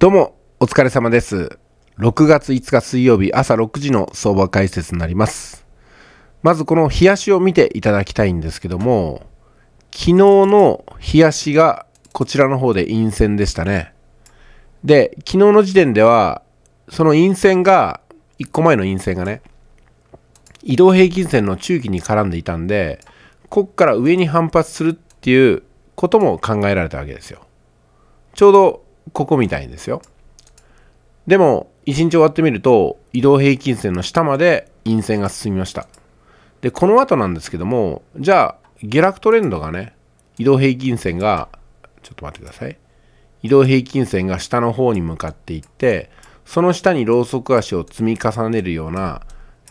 どうも、お疲れ様です。6月5日水曜日朝6時の相場解説になります。まずこの冷やしを見ていただきたいんですけども、昨日の冷やしがこちらの方で陰線でしたね。で、昨日の時点では、その陰線が、1個前の陰線がね、移動平均線の中期に絡んでいたんで、こっから上に反発するっていうことも考えられたわけですよ。ちょうどここみたいですよ。でも、1日終わってみると、移動平均線の下まで陰線が進みました。で、この後なんですけども、じゃあ、下落トレンドがね、移動平均線が、ちょっと待ってください。移動平均線が下の方に向かっていって、その下にローソク足を積み重ねるような、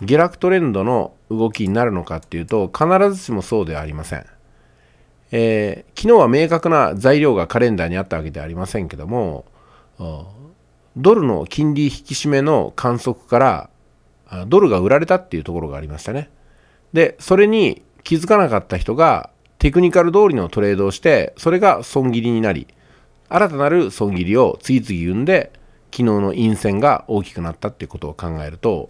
下落トレンドの動きになるのかっていうと、必ずしもそうではありません。えー、昨日は明確な材料がカレンダーにあったわけではありませんけども、ドルの金利引き締めの観測から、ドルが売られたっていうところがありましたね。で、それに気づかなかった人が、テクニカル通りのトレードをして、それが損切りになり、新たなる損切りを次々生んで、昨日の陰線が大きくなったっていうことを考えると、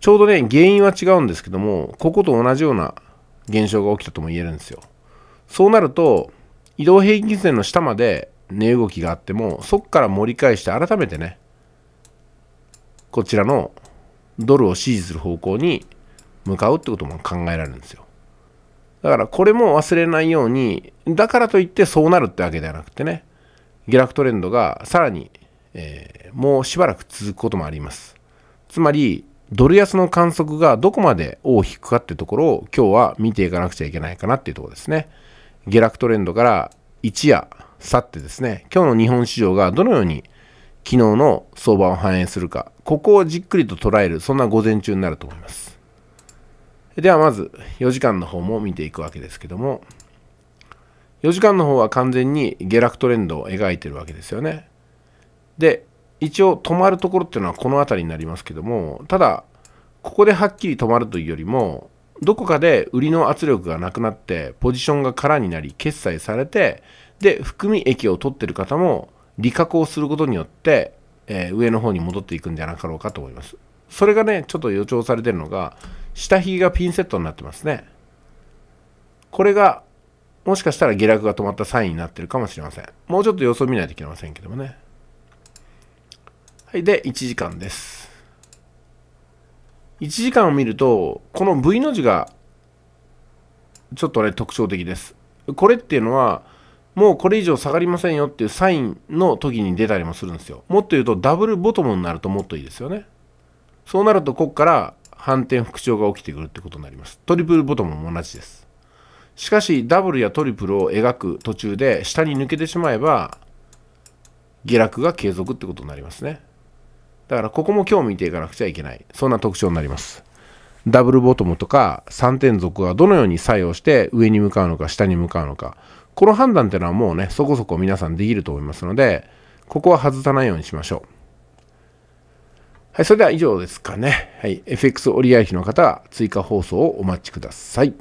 ちょうどね、原因は違うんですけども、ここと同じような現象が起きたとも言えるんですよ。そうなると移動平均線の下まで値動きがあってもそこから盛り返して改めてねこちらのドルを支持する方向に向かうってことも考えられるんですよだからこれも忘れないようにだからといってそうなるってわけではなくてね下落トレンドがさらに、えー、もうしばらく続くこともありますつまりドル安の観測がどこまで尾を引くかっていうところを今日は見ていかなくちゃいけないかなっていうところですね。下落トレンドから一夜去ってですね、今日の日本市場がどのように昨日の相場を反映するか、ここをじっくりと捉える、そんな午前中になると思います。ではまず4時間の方も見ていくわけですけども、4時間の方は完全に下落トレンドを描いてるわけですよね。で、一応止まるところっていうのはこの辺りになりますけども、ただ、ここではっきり止まるというよりも、どこかで売りの圧力がなくなってポジションが空になり決済されてで含み益を取ってる方も利確をすることによって、えー、上の方に戻っていくんじゃなかろうかと思いますそれがねちょっと予兆されてるのが下髭がピンセットになってますねこれがもしかしたら下落が止まったサインになってるかもしれませんもうちょっと様子を見ないといけませんけどもねはいで1時間です1時間を見ると、この V の字が、ちょっとね、特徴的です。これっていうのは、もうこれ以上下がりませんよっていうサインの時に出たりもするんですよ。もっと言うと、ダブルボトムになるともっといいですよね。そうなると、ここから反転復調が起きてくるってことになります。トリプルボトムも同じです。しかし、ダブルやトリプルを描く途中で、下に抜けてしまえば、下落が継続ってことになりますね。だからここも今日見ていかなくちゃいけない。そんな特徴になります。ダブルボトムとか3点属がどのように作用して上に向かうのか下に向かうのか。この判断っていうのはもうね、そこそこ皆さんできると思いますので、ここは外さないようにしましょう。はい、それでは以上ですかね。はい、FX 折り合い比の方は追加放送をお待ちください。